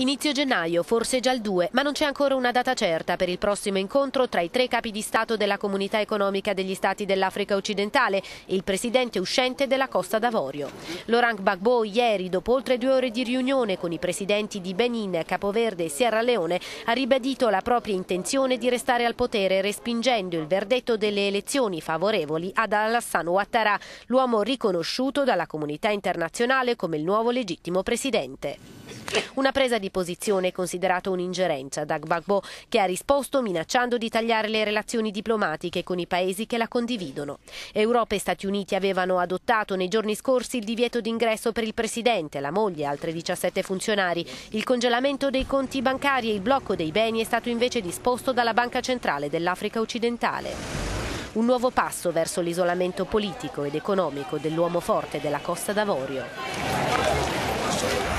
Inizio gennaio, forse già il 2, ma non c'è ancora una data certa per il prossimo incontro tra i tre capi di Stato della Comunità Economica degli Stati dell'Africa Occidentale e il presidente uscente della Costa d'Avorio. Laurent Gbagbo ieri, dopo oltre due ore di riunione con i presidenti di Benin, Capoverde e Sierra Leone, ha ribadito la propria intenzione di restare al potere respingendo il verdetto delle elezioni favorevoli ad Alassane Ouattara, l'uomo riconosciuto dalla comunità internazionale come il nuovo legittimo presidente. Una presa di posizione considerata un'ingerenza da Gbagbo che ha risposto minacciando di tagliare le relazioni diplomatiche con i paesi che la condividono. Europa e Stati Uniti avevano adottato nei giorni scorsi il divieto d'ingresso per il presidente, la moglie e altri 17 funzionari. Il congelamento dei conti bancari e il blocco dei beni è stato invece disposto dalla Banca Centrale dell'Africa Occidentale un nuovo passo verso l'isolamento politico ed economico dell'uomo forte della Costa d'Avorio.